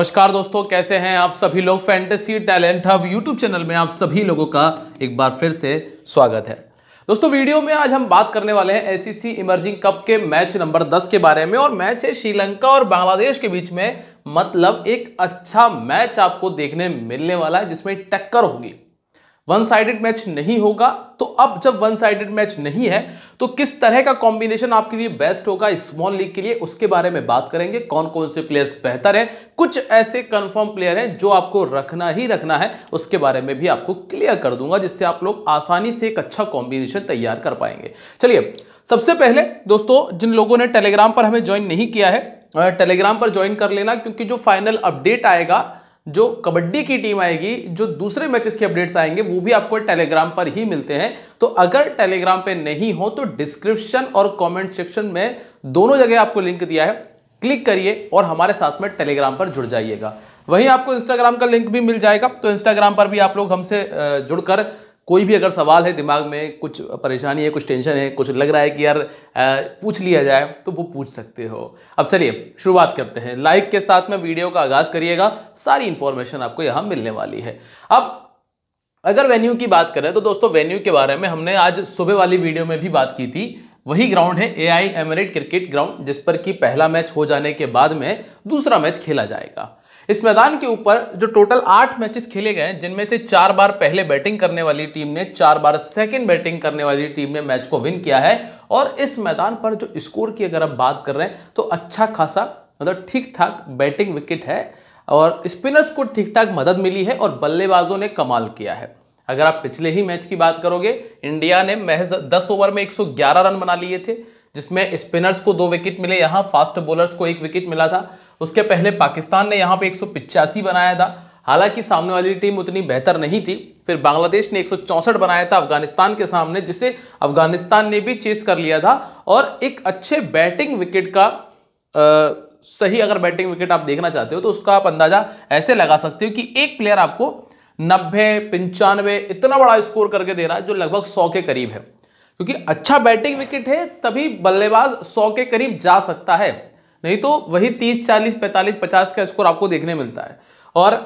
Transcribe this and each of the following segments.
नमस्कार दोस्तों कैसे हैं आप सभी लोग fantasy talent hub YouTube channel में आप सभी लोगों का एक बार फिर से स्वागत है दोस्तों वीडियो में आज हम बात करने वाले हैं एसीसी इमर्जिंग कप के मैच नंबर 10 के बारे में और मैच है श्रीलंका और बांग्लादेश के बीच में मतलब एक अच्छा मैच आपको देखने मिलने वाला है जिसमें टक्कर होगी वन साइडेड मैच नहीं होगा तो अब जब वन साइडेड मैच नहीं है तो किस तरह का कॉम्बिनेशन आपके लिए बेस्ट होगा स्मॉल लीग के लिए उसके बारे में बात करेंगे कौन कौन से प्लेयर्स बेहतर हैं कुछ ऐसे कंफर्म प्लेयर हैं जो आपको रखना ही रखना है उसके बारे में भी आपको क्लियर कर दूंगा जिससे आप लोग आसानी से एक अच्छा कॉम्बिनेशन तैयार कर पाएंगे चलिए सबसे पहले दोस्तों जिन लोगों ने टेलीग्राम पर हमें ज्वाइन नहीं किया है टेलीग्राम पर ज्वाइन कर लेना क्योंकि जो फाइनल अपडेट आएगा जो कबड्डी की टीम आएगी जो दूसरे मैचेस के अपडेट्स आएंगे वो भी आपको टेलीग्राम पर ही मिलते हैं तो अगर टेलीग्राम पे नहीं हो तो डिस्क्रिप्शन और कमेंट सेक्शन में दोनों जगह आपको लिंक दिया है क्लिक करिए और हमारे साथ में टेलीग्राम पर जुड़ जाइएगा वहीं आपको इंस्टाग्राम का लिंक भी मिल जाएगा तो इंस्टाग्राम पर भी आप लोग हमसे जुड़कर कोई भी अगर सवाल है दिमाग में कुछ परेशानी है कुछ टेंशन है कुछ लग रहा है कि यार पूछ लिया जाए तो वो पूछ सकते हो अब चलिए शुरुआत करते हैं लाइक के साथ में वीडियो का आगाज़ करिएगा सारी इन्फॉर्मेशन आपको यहाँ मिलने वाली है अब अगर वेन्यू की बात करें तो दोस्तों वेन्यू के बारे में हमने आज सुबह वाली वीडियो में भी बात की थी वही ग्राउंड है ए आई क्रिकेट ग्राउंड जिस पर कि पहला मैच हो जाने के बाद में दूसरा मैच खेला जाएगा इस मैदान के ऊपर जो टोटल आठ मैचेस खेले गए जिनमें से चार बार पहले बैटिंग करने वाली टीम ने चार बार सेकंड बैटिंग करने वाली टीम ने मैच को विन किया है और इस मैदान पर जो स्कोर की अगर आप बात कर रहे हैं तो अच्छा खासा मतलब ठीक ठाक बैटिंग विकेट है और स्पिनर्स को ठीक ठाक मदद मिली है और बल्लेबाजों ने कमाल किया है अगर आप पिछले ही मैच की बात करोगे इंडिया ने महज 10 ओवर में 111 रन बना लिए थे जिसमें स्पिनर्स को दो विकेट मिले यहाँ फास्ट बॉलर्स को एक विकेट मिला था उसके पहले पाकिस्तान ने यहाँ पे एक बनाया था हालांकि सामने वाली टीम उतनी बेहतर नहीं थी फिर बांग्लादेश ने एक बनाया था अफगानिस्तान के सामने जिसे अफगानिस्तान ने भी चेस कर लिया था और एक अच्छे बैटिंग विकेट का आ, सही अगर बैटिंग विकेट आप देखना चाहते हो तो उसका आप अंदाजा ऐसे लगा सकते हो कि एक प्लेयर आपको नब्बे पंचानवे इतना बड़ा स्कोर करके दे रहा है जो लगभग सौ के करीब है क्योंकि अच्छा बैटिंग विकेट है तभी बल्लेबाज सौ के करीब जा सकता है नहीं तो वही तीस चालीस पैंतालीस पचास का स्कोर आपको देखने मिलता है और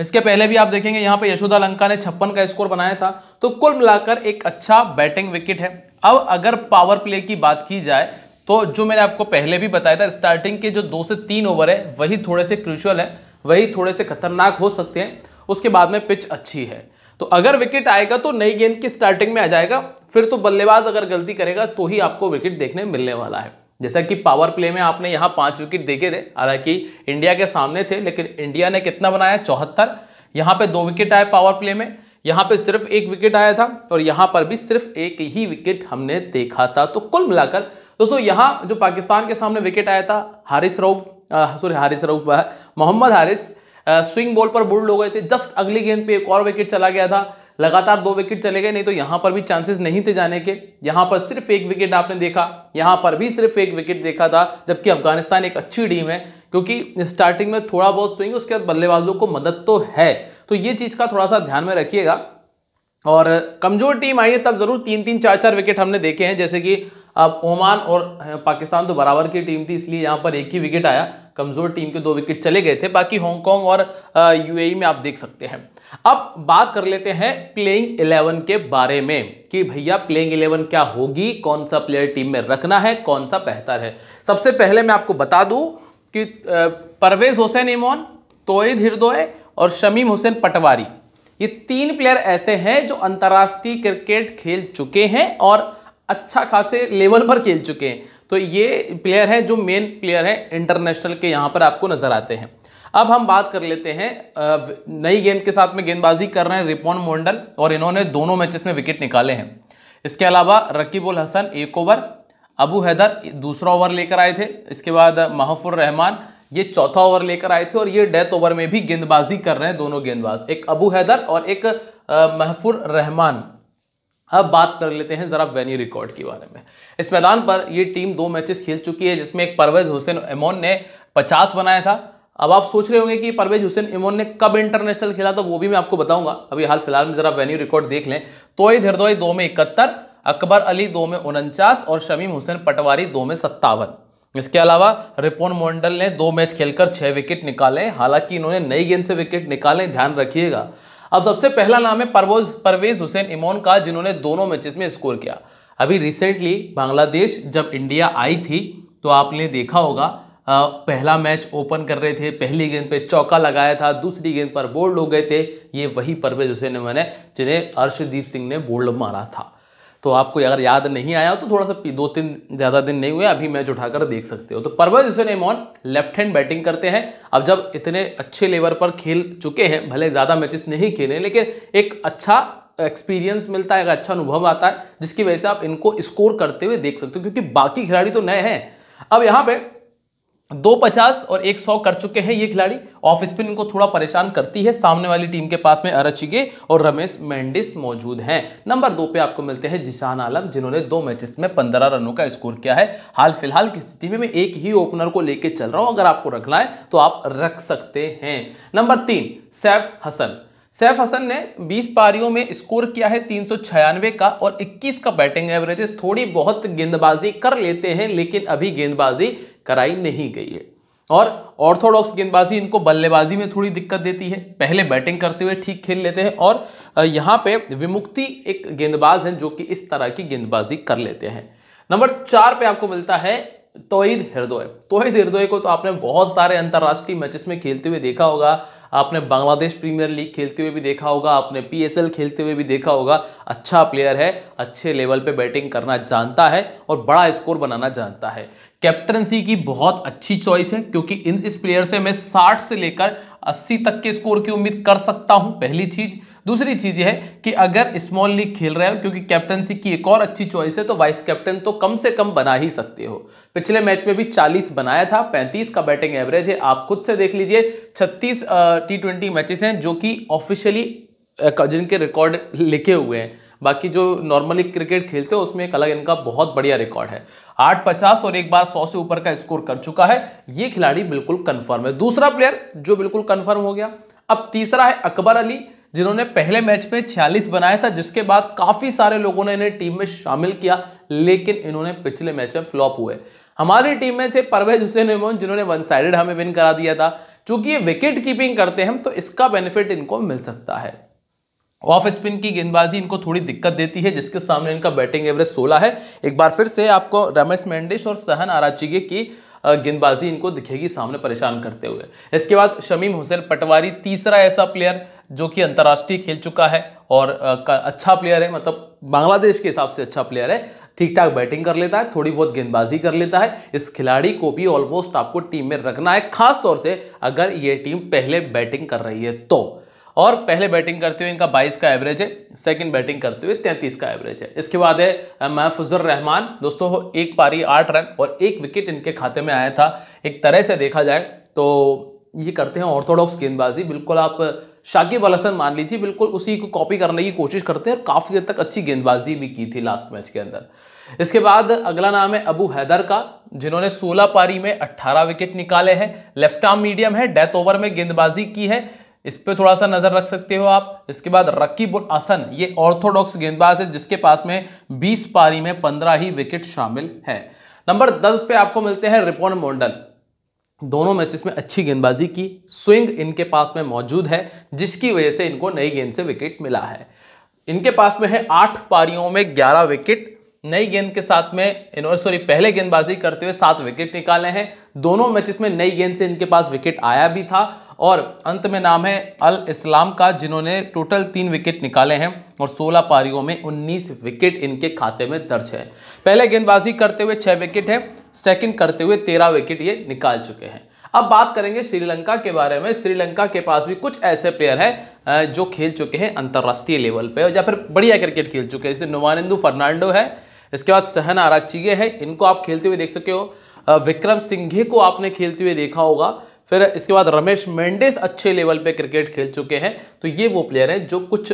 इसके पहले भी आप देखेंगे यहाँ पे यशोदा लंका ने छप्पन का स्कोर बनाया था तो कुल मिलाकर एक अच्छा बैटिंग विकेट है अब अगर पावर प्ले की बात की जाए तो जो मैंने आपको पहले भी बताया था स्टार्टिंग के जो दो से तीन ओवर है वही थोड़े से क्रूशल है वही थोड़े से खतरनाक हो सकते हैं उसके बाद में पिच अच्छी है तो अगर विकेट आएगा तो नई गेंद की स्टार्टिंग में आ जाएगा फिर तो बल्लेबाज अगर गलती करेगा तो ही आपको विकेट देखने मिलने वाला है जैसा कि पावर प्ले में आपने यहाँ पांच विकेट देखे थे हालांकि इंडिया के सामने थे लेकिन इंडिया ने कितना बनाया चौहत्तर यहाँ पे दो विकेट आए पावर प्ले में यहाँ पे सिर्फ एक विकेट आया था और यहाँ पर भी सिर्फ एक ही विकेट हमने देखा था तो कुल मिलाकर दोस्तों यहाँ जो पाकिस्तान के सामने विकेट आया था Haris Rauf sorry Haris Rauf Mohammad Haris swing ball पर बोल्ड हो गए थे जस्ट अगली गेंद पे एक और विकेट चला गया था लगातार दो विकेट चले गए नहीं तो यहाँ पर भी चांसेस नहीं थे जाने के यहाँ पर सिर्फ एक विकेट आपने देखा यहाँ पर भी सिर्फ एक विकेट देखा था जबकि अफगानिस्तान एक अच्छी टीम है क्योंकि स्टार्टिंग में थोड़ा बहुत स्विंग उसके बाद बल्लेबाजों को मदद तो है तो ये चीज़ का थोड़ा सा ध्यान में रखिएगा और कमज़ोर टीम आई है तब ज़रूर तीन तीन चार चार विकेट हमने देखे हैं जैसे कि अब ओमान और पाकिस्तान तो बराबर की टीम थी इसलिए यहाँ पर एक ही विकेट आया कमज़ोर टीम के दो विकेट चले गए थे बाकी हांगकॉन्ग और यूएई e में आप देख सकते हैं अब बात कर लेते हैं प्लेइंग इलेवन के बारे में कि भैया प्लेइंग इलेवन क्या होगी कौन सा प्लेयर टीम में रखना है कौन सा बेहतर है सबसे पहले मैं आपको बता दूं कि परवेज हुसैन इमोन तोयद हिरदोए और शमीम हुसैन पटवारी ये तीन प्लेयर ऐसे हैं जो अंतर्राष्ट्रीय क्रिकेट खेल चुके हैं और अच्छा खासे लेवल पर खेल चुके हैं तो ये प्लेयर हैं जो मेन प्लेयर हैं इंटरनेशनल के यहाँ पर आपको नज़र आते हैं अब हम बात कर लेते हैं नई गेंद के साथ में गेंदबाजी कर रहे हैं रिपोन मोंडल और इन्होंने दोनों मैचेस में विकेट निकाले हैं इसके अलावा रकीबुल हसन एक ओवर अबू हैदर दूसरा ओवर लेकर आए थे इसके बाद महफुर रहमान ये चौथा ओवर लेकर आए थे और ये डेथ ओवर में भी गेंदबाजी कर रहे हैं दोनों गेंदबाज एक अबू हैदर और एक महफुर रहमान अब बात कर लेते हैं ज़रा वेन्यू रिकॉर्ड के बारे में इस मैदान पर ये टीम दो मैचेस खेल चुकी है जिसमें एक परवेज हुसैन एमोन ने 50 बनाया था अब आप सोच रहे होंगे कि परवेज हुसैन इमोन ने कब इंटरनेशनल खेला तो वो भी मैं आपको बताऊंगा अभी हाल फिलहाल में जरा वेन्यू रिकॉर्ड देख लें तो हरदोई दो में इकहत्तर अकबर अली दो में उनचास और शमीम हुसैन पटवारी दो में सत्तावन इसके अलावा रिपोन मोंडल ने दो मैच खेलकर छः विकेट निकाले हालांकि इन्होंने नई गेंद से विकेट निकाले ध्यान रखिएगा अब सबसे पहला नाम है परवोज परवेज हुसैन इमोन का जिन्होंने दोनों मैचेस में स्कोर किया अभी रिसेंटली बांग्लादेश जब इंडिया आई थी तो आपने देखा होगा पहला मैच ओपन कर रहे थे पहली गेंद पे चौका लगाया था दूसरी गेंद पर बोल्ड हो गए थे ये वही परवेज हुसैन मन है जिन्हें अर्शदीप सिंह ने बोल्ड मारा था तो आपको अगर याद नहीं आया तो थोड़ा सा दो तीन ज़्यादा दिन नहीं हुए अभी मैच उठाकर देख सकते हो तो Parvez Hossain Emon left hand batting करते हैं अब जब इतने अच्छे लेवल पर खेल चुके हैं भले ज़्यादा मैचेस नहीं खेले लेकिन एक अच्छा एक्सपीरियंस मिलता है एक अच्छा अनुभव आता है जिसकी वजह से आप इनको स्कोर करते हुए देख सकते हो क्योंकि बाकी खिलाड़ी तो नए हैं अब यहाँ पे दो पचास और एक सौ कर चुके हैं ये खिलाड़ी ऑफ स्पिन इनको थोड़ा परेशान करती है सामने वाली टीम के पास में अरचिगे और रमेश मेंडिस मौजूद हैं नंबर दो पे आपको मिलते हैं जिशान आलम जिन्होंने दो मैचेस में पंद्रह रनों का स्कोर किया है हाल फिलहाल की स्थिति में मैं एक ही ओपनर को लेकर चल रहा हूं अगर आपको रखना है तो आप रख सकते हैं नंबर तीन सैफ हसन सैफ हसन ने 20 पारियों में स्कोर किया है तीन का और 21 का बैटिंग एवरेज है थोड़ी बहुत गेंदबाजी कर लेते हैं लेकिन अभी गेंदबाजी कराई नहीं गई है और ऑर्थोडॉक्स गेंदबाजी इनको बल्लेबाजी में थोड़ी दिक्कत देती है पहले बैटिंग करते हुए ठीक खेल लेते हैं और यहाँ पे विमुक्ति एक गेंदबाज हैं जो कि इस तरह की गेंदबाजी कर लेते हैं नंबर चार पे आपको मिलता है तोहिद हृदय तोहिद हृदय को तो आपने बहुत सारे अंतर्राष्ट्रीय मैचेस में खेलते हुए देखा होगा आपने बांग्लादेश प्रीमियर लीग खेलते हुए भी देखा होगा आपने पीएसएल खेलते हुए भी देखा होगा अच्छा प्लेयर है अच्छे लेवल पे बैटिंग करना जानता है और बड़ा स्कोर बनाना जानता है कैप्टनसी की बहुत अच्छी चॉइस है क्योंकि इन इस प्लेयर से मैं साठ से लेकर अस्सी तक के स्कोर की उम्मीद कर सकता हूँ पहली चीज़ दूसरी चीज़ है कि अगर स्मॉल लीग खेल रहे हो क्योंकि कैप्टनसी की एक और अच्छी चॉइस है तो वाइस कैप्टन तो कम से कम बना ही सकते हो पिछले मैच में भी 40 बनाया था 35 का बैटिंग एवरेज है आप खुद से देख लीजिए 36 टी ट्वेंटी मैचेस हैं जो कि ऑफिशियली जिनके रिकॉर्ड लिखे हुए हैं बाकी जो नॉर्मली क्रिकेट खेलते हो उसमें एक अलग इनका बहुत बढ़िया रिकॉर्ड है आठ पचास और एक बार सौ से ऊपर का स्कोर कर चुका है ये खिलाड़ी बिल्कुल कन्फर्म है दूसरा प्लेयर जो बिल्कुल कन्फर्म हो गया अब तीसरा है अकबर अली जिन्होंने पहले मैच में 46 बनाया था जिसके बाद काफी सारे लोगों ने इन्हें टीम में शामिल किया लेकिन इन्होंने पिछले मैच में फ्लॉप हुए हमारी टीम में थे परवेज हुसैन इमोन जिन्होंने वन साइडेड हमें विन करा दिया था चूंकि ये विकेट कीपिंग करते हैं तो इसका बेनिफिट इनको मिल सकता है ऑफ स्पिन की गेंदबाजी इनको थोड़ी दिक्कत देती है जिसके सामने इनका बैटिंग एवरेज सोलह है एक बार फिर से आपको रमेश मेंडिस और सहन आराचिगे की गेंदबाजी इनको दिखेगी सामने परेशान करते हुए इसके बाद शमीम हुसैन पटवारी तीसरा ऐसा प्लेयर जो कि अंतर्राष्ट्रीय खेल चुका है और अच्छा प्लेयर है मतलब बांग्लादेश के हिसाब से अच्छा प्लेयर है ठीक ठाक बैटिंग कर लेता है थोड़ी बहुत गेंदबाजी कर लेता है इस खिलाड़ी को भी ऑलमोस्ट आपको टीम में रखना है खास तौर से अगर ये टीम पहले बैटिंग कर रही है तो और पहले बैटिंग करते हुए इनका 22 का एवरेज है सेकंड बैटिंग करते हुए 33 का एवरेज है इसके बाद है महफुजर रहमान दोस्तों एक पारी आठ रन और एक विकेट इनके खाते में आया था एक तरह से देखा जाए तो ये करते हैं ऑर्थोडॉक्स गेंदबाजी बिल्कुल आप शाकिब अल हसन मान लीजिए बिल्कुल उसी को कॉपी करने की कोशिश करते हैं और काफ़ी हद तक अच्छी गेंदबाजी भी की थी लास्ट मैच के अंदर इसके बाद अगला नाम है अबू हैदर का जिन्होंने 16 पारी में 18 विकेट निकाले हैं लेफ्ट आर्म मीडियम है डेथ ओवर में गेंदबाजी की है इस पर थोड़ा सा नज़र रख सकते हो आप इसके बाद रकीबुल असन ये ऑर्थोडॉक्स गेंदबाज है जिसके पास में बीस पारी में पंद्रह ही विकेट शामिल है नंबर दस पे आपको मिलते हैं रिपोन मोंडल दोनों मैचेस में अच्छी गेंदबाजी की स्विंग इनके पास में मौजूद है जिसकी वजह से इनको नई गेंद से विकेट मिला है इनके पास में है आठ पारियों में ग्यारह विकेट नई गेंद के साथ में इन्होंने सॉरी पहले गेंदबाजी करते हुए सात विकेट निकाले हैं दोनों मैचेस में नई गेंद से इनके पास विकेट आया भी था और अंत में नाम है अल इस्लाम का जिन्होंने टोटल तीन विकेट निकाले हैं और 16 पारियों में 19 विकेट इनके खाते में दर्ज है पहले गेंदबाजी करते हुए छः विकेट है सेकंड करते हुए तेरह विकेट ये निकाल चुके हैं अब बात करेंगे श्रीलंका के बारे में श्रीलंका के पास भी कुछ ऐसे प्लेयर हैं जो खेल चुके हैं अंतर्राष्ट्रीय लेवल पर या फिर बढ़िया क्रिकेट खेल चुके हैं जैसे नुमानिंदू फर्नांडो है इसके बाद सहन आराचिये है इनको आप खेलते हुए देख सकते हो विक्रम सिंघे को आपने खेलते हुए देखा होगा फिर इसके बाद रमेश मेंडिस अच्छे लेवल पे क्रिकेट खेल चुके हैं तो ये वो प्लेयर हैं जो कुछ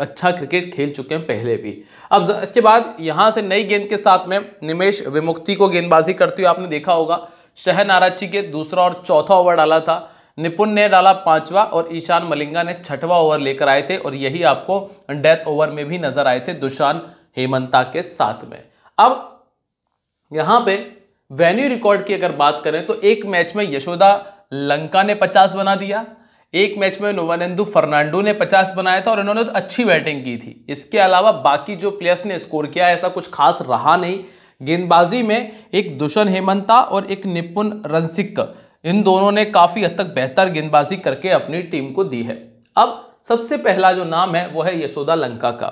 अच्छा क्रिकेट खेल चुके हैं पहले भी अब इसके बाद यहाँ से नई गेंद के साथ में निमेश विमुक्ति को गेंदबाजी करते हुए आपने देखा होगा शहन आराची के दूसरा और चौथा ओवर डाला था निपुण ने डाला पांचवा और ईशान मलिंगा ने छठवा ओवर लेकर आए थे और यही आपको डेथ ओवर में भी नजर आए थे दुशान हेमंता के साथ में अब यहां पे वेन्यू रिकॉर्ड की अगर बात करें तो एक मैच में यशोदा लंका ने पचास बना दिया एक मैच में नोवानंदू फर्नांडो ने 50 बनाया था और इन्होंने तो अच्छी बैटिंग की थी इसके अलावा बाकी जो प्लेयर्स ने स्कोर किया ऐसा कुछ खास रहा नहीं गेंदबाजी में एक दुष्यंत हेमंता और एक निपुण रनसिक इन दोनों ने काफ़ी हद तक बेहतर गेंदबाजी करके अपनी टीम को दी है अब सबसे पहला जो नाम है वो है यशोदा लंका का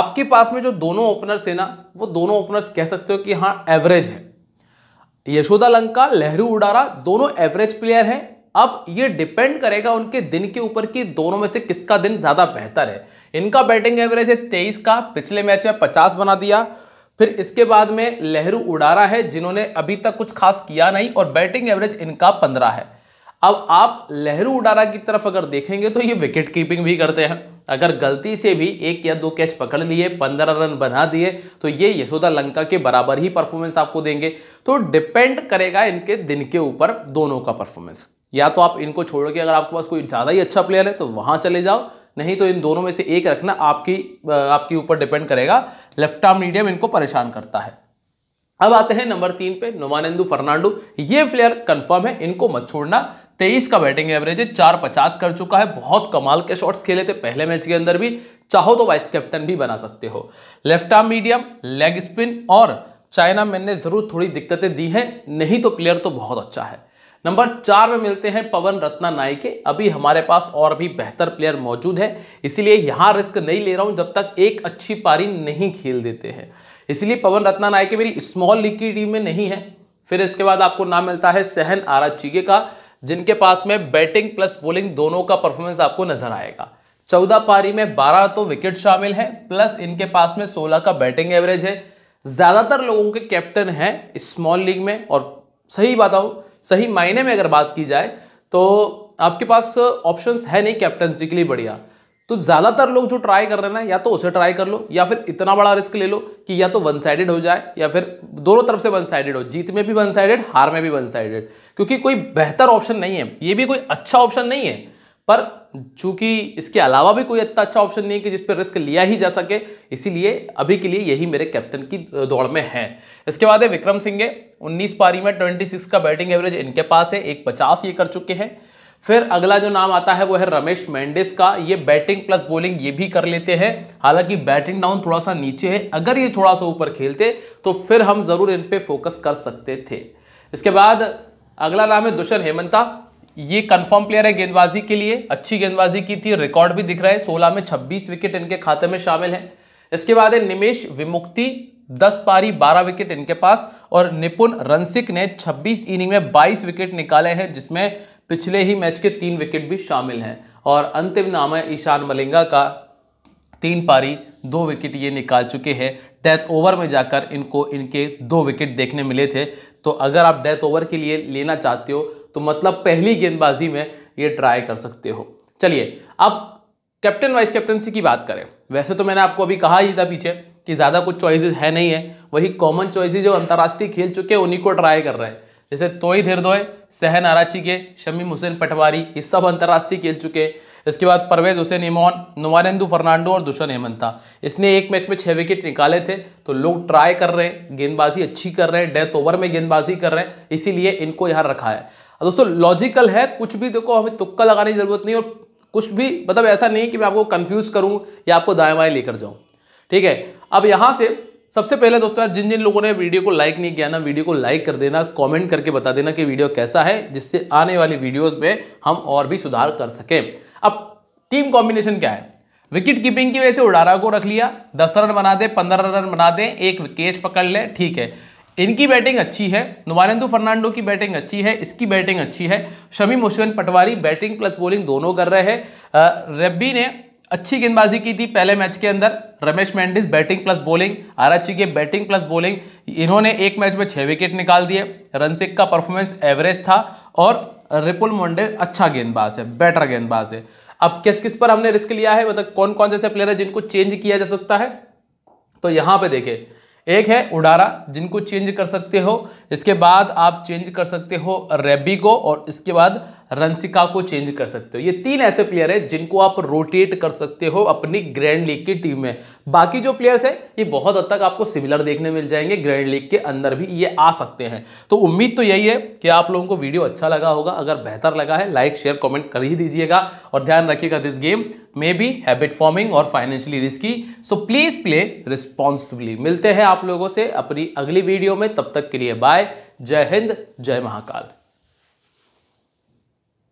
आपके पास में जो दोनों ओपनर्स है ना वो दोनों ओपनर्स कह सकते हो कि हाँ एवरेज है यशोदा लंका लहरू उडारा दोनों एवरेज प्लेयर हैं अब ये डिपेंड करेगा उनके दिन के ऊपर कि दोनों में से किसका दिन ज़्यादा बेहतर है इनका बैटिंग एवरेज है तेईस का पिछले मैच में पचास बना दिया फिर इसके बाद में लहरू उडारा है जिन्होंने अभी तक कुछ खास किया नहीं और बैटिंग एवरेज इनका पंद्रह है अब आप लहरू उडारा की तरफ अगर देखेंगे तो ये विकेट कीपिंग भी करते हैं अगर गलती से भी एक या दो कैच पकड़ लिए पंद्रह रन बना दिए तो ये यशोदा लंका के बराबर ही परफॉर्मेंस आपको देंगे तो डिपेंड करेगा इनके दिन के ऊपर दोनों का परफॉर्मेंस या तो आप इनको छोड़ के अगर आपके पास कोई ज़्यादा ही अच्छा प्लेयर है तो वहाँ चले जाओ नहीं तो इन दोनों में से एक रखना आपकी आपके ऊपर डिपेंड करेगा लेफ्ट आर्म मीडियम इनको परेशान करता है अब आते हैं नंबर तीन पे नुमानंदू फर्नांडो ये प्लेयर कंफर्म है इनको मत छोड़ना तेईस का बैटिंग एवरेज है चार पचास कर चुका है बहुत कमाल के शॉट्स खेले थे पहले मैच के अंदर भी चाहो तो वाइस कैप्टन भी बना सकते हो left arm medium leg spin और चाइना मैन ने जरूर थोड़ी दिक्कतें दी हैं नहीं तो प्लेयर तो बहुत अच्छा है नंबर चार में मिलते हैं पवन रत्ना नायके अभी हमारे पास और भी बेहतर प्लेयर मौजूद है इसीलिए यहाँ रिस्क नहीं ले रहा हूँ जब तक एक अच्छी पारी नहीं खेल देते हैं इसलिए पवन रत्ना नायके मेरी स्मॉल लीग की टीम में नहीं है फिर इसके बाद आपको नाम मिलता है सहन आरा चीगे का जिनके पास में बैटिंग प्लस बोलिंग दोनों का परफॉर्मेंस आपको नजर आएगा चौदह पारी में बारह तो विकेट शामिल है प्लस इनके पास में सोलह का बैटिंग एवरेज है ज़्यादातर लोगों के कैप्टन हैं स्मॉल लीग में और सही बात बताऊँ सही मायने में अगर बात की जाए तो आपके पास ऑप्शंस है नहीं कैप्टनसी के लिए बढ़िया तो ज़्यादातर लोग जो ट्राई कर रहे हैं ना या तो उसे ट्राई कर लो या फिर इतना बड़ा रिस्क ले लो कि या तो वन साइडेड हो जाए या फिर दोनों तरफ से वन साइडेड हो जीत में भी वन साइडेड हार में भी वन साइडेड क्योंकि कोई बेहतर ऑप्शन नहीं है ये भी कोई अच्छा ऑप्शन नहीं है पर चूंकि इसके अलावा भी कोई इतना अच्छा ऑप्शन नहीं है कि जिस पर रिस्क लिया ही जा सके इसीलिए अभी के लिए यही मेरे कैप्टन की दौड़ में है इसके बाद है विक्रम सिंह है उन्नीस पारी में ट्वेंटी सिक्स का बैटिंग एवरेज इनके पास है एक पचास ये कर चुके हैं फिर अगला जो नाम आता है वो है रमेश मेंडिस का ये बैटिंग प्लस बॉलिंग ये भी कर लेते हैं हालांकि बैटिंग डाउन थोड़ा सा नीचे है अगर ये थोड़ा सा ऊपर खेलते तो फिर हम ज़रूर इन पे फोकस कर सकते थे इसके बाद अगला नाम है दुशन हेमंता ये कंफर्म प्लेयर है गेंदबाजी के लिए अच्छी गेंदबाजी की थी रिकॉर्ड भी दिख रहा है सोलह में छब्बीस विकेट इनके खाते में शामिल है इसके बाद है निमेश विमुक्ति दस पारी बारह विकेट इनके पास और निपुण रंसिक ने छब्बीस इनिंग में बाईस विकेट निकाले हैं जिसमें पिछले ही मैच के तीन विकेट भी शामिल हैं और अंतिम नाम है ईशान मलिंगा का तीन पारी दो विकेट ये निकाल चुके हैं डेथ ओवर में जाकर इनको इनके दो विकेट देखने मिले थे तो अगर आप डेथ ओवर के लिए लेना चाहते हो तो मतलब पहली गेंदबाजी में ये ट्राई कर सकते हो चलिए अब कैप्टन वाइस कैप्टनसी की बात करें वैसे तो मैंने आपको अभी कहा ही था पीछे कि ज़्यादा कुछ चॉइसेस है नहीं है वही कॉमन चॉइसेस जो अंतर्राष्ट्रीय खेल चुके हैं उन्हीं को ट्राई कर रहे हैं जैसे तोई धिरदोय सहन आराची के शमीम हुसैन पटवारी ये सब अंतर्राष्ट्रीय खेल चुके हैं इसके बाद परवेज हुसैन इमोन नुमानंदू फर्नांडो और दुशन हेमंता इसने एक मैच में छः विकेट निकाले थे तो लोग ट्राई कर रहे हैं गेंदबाजी अच्छी कर रहे हैं डेथ ओवर में गेंदबाजी कर रहे हैं इसीलिए इनको यहाँ रखा है दोस्तों लॉजिकल है कुछ भी देखो हमें तुक्का लगाने की ज़रूरत नहीं और कुछ भी मतलब ऐसा नहीं कि मैं आपको कन्फ्यूज़ करूँ या आपको दाएँ बाएँ लेकर जाऊँ ठीक है अब यहाँ से सबसे पहले दोस्तों यार जिन जिन लोगों ने वीडियो को लाइक नहीं किया ना वीडियो को लाइक कर देना कमेंट करके बता देना कि वीडियो कैसा है जिससे आने वाली वीडियोस में हम और भी सुधार कर सकें अब टीम कॉम्बिनेशन क्या है विकेट कीपिंग की वजह से उड़ारा को रख लिया दस रन बना दे पंद्रह रन बना दे एक विकेट पकड़ ले ठीक है इनकी बैटिंग अच्छी है नुमानंदू फर्नांडो की बैटिंग अच्छी है इसकी बैटिंग अच्छी है शमी मुश्किन पटवारी बैटिंग प्लस बॉलिंग दोनों कर रहे हैं रेब्बी ने अच्छी गेंदबाजी की थी पहले मैच के अंदर Ramesh Mendis batting plus bowling आराची के बैटिंग प्लस बॉलिंग इन्होंने एक मैच में छः विकेट निकाल दिए रनसिक का परफॉर्मेंस एवरेज था और रिपुल मोंडे अच्छा गेंदबाज है बेटर गेंदबाज है अब किस किस पर हमने रिस्क लिया है मतलब कौन कौन से ऐसे प्लेयर है जिनको चेंज किया जा सकता है तो यहाँ पे देखे एक है उडारा जिनको चेंज कर सकते हो इसके बाद आप चेंज कर सकते हो रेबी को और इसके बाद रंसिका को चेंज कर सकते हो ये तीन ऐसे प्लेयर हैं जिनको आप रोटेट कर सकते हो अपनी ग्रैंड लीग की टीम में बाकी जो प्लेयर्स हैं ये बहुत हद तक आपको सिमिलर देखने मिल जाएंगे ग्रैंड लीग के अंदर भी ये आ सकते हैं तो उम्मीद तो यही है कि आप लोगों को वीडियो अच्छा लगा होगा अगर बेहतर लगा है लाइक शेयर कॉमेंट कर ही दीजिएगा और ध्यान रखिएगा this game may be habit forming और financially risky so please play responsibly मिलते हैं आप लोगों से अपनी अगली वीडियो में तब तक के लिए बाय जय हिंद जय महाकाल